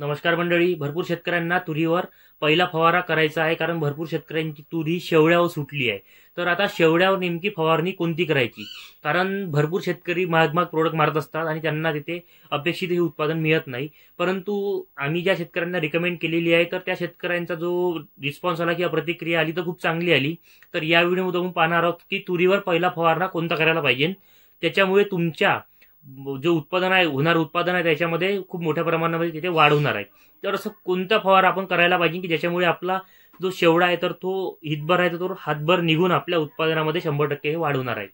नमस्कार मंडळी भरपूर शेतकऱ्यांना तुरीवर पहिला फवारा करायचा आहे कारण भरपूर शेतकऱ्यांची तुरी शेवड्यावर सुटली आहे तर आता शेवड्यावर नेमकी फवारणी कोणती करायची कारण भरपूर शेतकरी महाग महाग प्रोडक्ट मारत असतात आणि त्यांना तिथे अपेक्षित हे उत्पादन मिळत नाही परंतु आम्ही ज्या शेतकऱ्यांना रिकमेंड केलेली आहे तर त्या शेतकऱ्यांचा जो रिस्पॉन्स आला किंवा प्रतिक्रिया आली तर खूप चांगली आली तर या व्हिडिओमध्ये आपण पाहणार आहोत की तुरीवर पहिला फवारणा कोणता करायला पाहिजे त्याच्यामुळे तुमच्या जे उत्पादन आहे होणार उत्पादन आहे त्याच्यामध्ये खूप मोठ्या प्रमाणामध्ये तिथे वाढ होणार आहे तर असं कोणता फवार आपण करायला पाहिजे की ज्याच्यामुळे आपला जो शेवडा आहे तर तो हितभर आहे तर तो हातभर निघून आपल्या उत्पादनामध्ये शंभर टक्के हे होणार आहे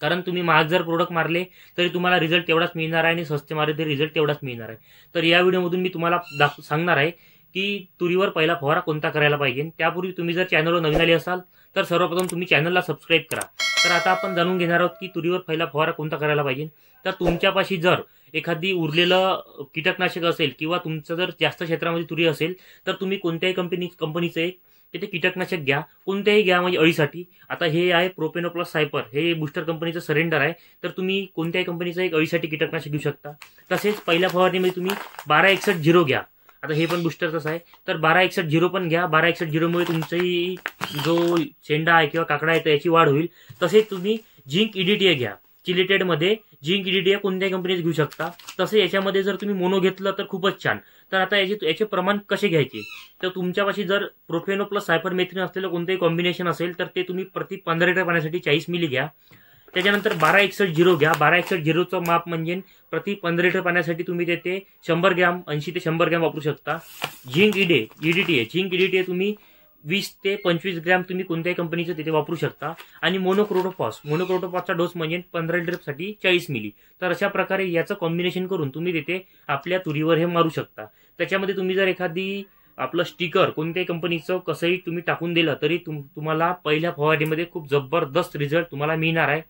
कारण तुम्ही महाग जर प्रोडक्ट मारले तरी तुम्हाला रिझल्ट तेवढाच मिळणार आहे आणि स्वस्त मारले तरी रिझल्ट तेवढाच मिळणार आहे तर या व्हिडिओमधून मी तुम्हाला दाख सांगणार आहे की तुरीवर पहिला फवारा कोणता करायला पाहिजे त्यापूर्वी तुम्ही जर चॅनलवर नवीन आले असाल तर सर्वप्रथम तुम्ही चॅनलला सबस्क्राईब करा तर आता आपण जाणून घेणार आहोत की तुरीवर पहिला फवारा कोणता करायला पाहिजे तर तुमच्यापाशी जर एखादी उरलेलं कीटकनाशक असेल किंवा तुमचं जर जास्त क्षेत्रामध्ये तुरी असेल तर तुम्ही कोणत्याही कंपनी कंपनीचं एक ते कीटकनाशक घ्या कोणत्याही घ्या म्हणजे अळीसाठी आता हे आहे प्रोपेनो प्लस सायपर हे बुस्टर कंपनीचं सरेंडर आहे तर तुम्ही कोणत्याही कंपनीचं एक अळीसाठी कीटकनाशक घेऊ शकता तसेच पहिल्या फवारणीमध्ये तुम्ही बारा एकसठ झिरो घ्या आता हे पण बुस्टरच आहे तर बारा एकसठ झिरो पण घ्या बारा एकसठ झिरोमुळे तुमचाही जो शेंडा आहे किंवा काकडा आहे याची वाढ होईल तसेच तुम्ही झिंक इडीटीए e घ्या चिलिटेडमध्ये झिंक इडीटीए e कोणत्याही कंपनीत घेऊ शकता तसे याच्यामध्ये जर तुम्ही मोनो घेतलं तर खूपच छान तर आता याचे याचे प्रमाण कसे घ्यायचे तर तुमच्यापाशी जर प्रोफेनो प्लस सायफर मेथ्रीन असलेलं कोणतंही कॉम्बिनेशन असेल तर ते तुम्ही प्रति पंधरा लिटर पाण्यासाठी चाळीस मिली घ्या त्याच्यानंतर बारा एकसष्ट झिरो घ्या बारा एकसठ झिरोचं माप म्हणजे प्रति पंधरा लिटर पाण्यासाठी तुम्ही तेथे शंभर ग्रॅम ऐंशी ते शंभर ग्रॅम वापरू शकता झिंक इडे ईडीटी आहे झिंक ईडीटी आहे तुम्ही वीस ते पंचवीस ग्रॅम तुम्ही कोणत्याही कंपनीचं तिथे वापरू शकता आणि मोनोक्रोटोपॉस मोनोक्रोटोपॉसचा डोस म्हणजे पंधरा लिटरसाठी चाळीस मिली तर अशा प्रकारे याचं कॉम्बिनेशन करून तुम्ही तिथे आपल्या तुरीवर हे मारू शकता त्याच्यामध्ये तुम्ही जर एखादी आपलं स्टिकर कोणत्याही कंपनीचं कसंही तुम्ही टाकून दिलं तरी तुम तुम्हाला पहिल्या फवारणीमध्ये खूप जबरदस्त रिझल्ट तुम्हाला मिळणार आहे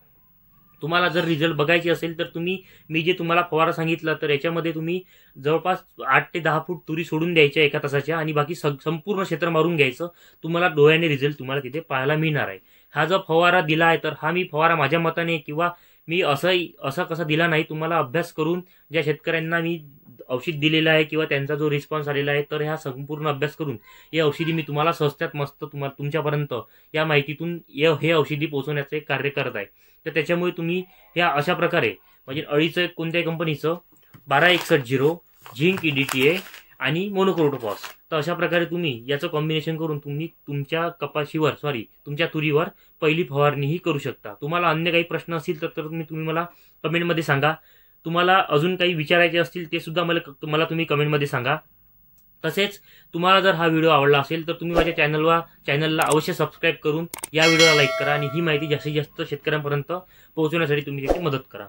तुम्हाला जर रिझल्ट बघायचे असेल तर तुम्ही मी जे तुम्हाला फवारा सांगितलं तर याच्यामध्ये तुम्ही जवळपास आठ ते दहा फूट तुरी सोडून द्यायच्या एका तासाच्या आणि बाकी संपूर्ण क्षेत्र मारून घ्यायचं तुम्हाला डोळ्याने रिझल्ट तुम्हाला तिथे पाहायला मिळणार आहे हा जो फवारा दिला आहे तर हा मी फवारा माझ्या मताने किंवा मी असं असं कसा दिला नाही तुम्हाला अभ्यास करून ज्या शेतकऱ्यांना मी औषध दिलेलं आहे किंवा त्यांचा जो रिस्पॉन्स आलेला आहे तर ह्या संपूर्ण अभ्यास करून हे औषधी मी तुम्हाला स्वस्त्यात मस्त तुम्हाला तुमच्यापर्यंत या माहितीतून हे औषधी पोहोचवण्याचं एक कार्य करत आहे तर त्याच्यामुळे तुम्ही ह्या अशा प्रकारे म्हणजे अळीचं कोणत्याही कंपनीचं बारा एकसठ झिरो झिंक ईडीटीए e आणि मोनोक्रोटोपॉस तर अशा प्रकारे तुम्ही याचं कॉम्बिनेशन करून तुम्ही तुमच्या कपाशीवर सॉरी तुमच्या तुरीवर पहिली फवारणीही करू शकता तुम्हाला अन्य काही प्रश्न असतील तर तुम्ही तुम्ही मला कमेंटमध्ये सांगा तुम्हाला अजून काही विचारायचे असतील ते सुद्धा मला मला तुम्ही कमेंटमध्ये सांगा तसेच तुम्हाला जर हा व्हिडिओ आवडला असेल तर तुम्ही माझ्या चॅनलवर चॅनलला अवश्य सबस्क्राईब करून या व्हिडिओला लाईक करा आणि ही माहिती जास्तीत जास्त शेतकऱ्यांपर्यंत पोहोचवण्यासाठी तुम्ही त्याची मदत करा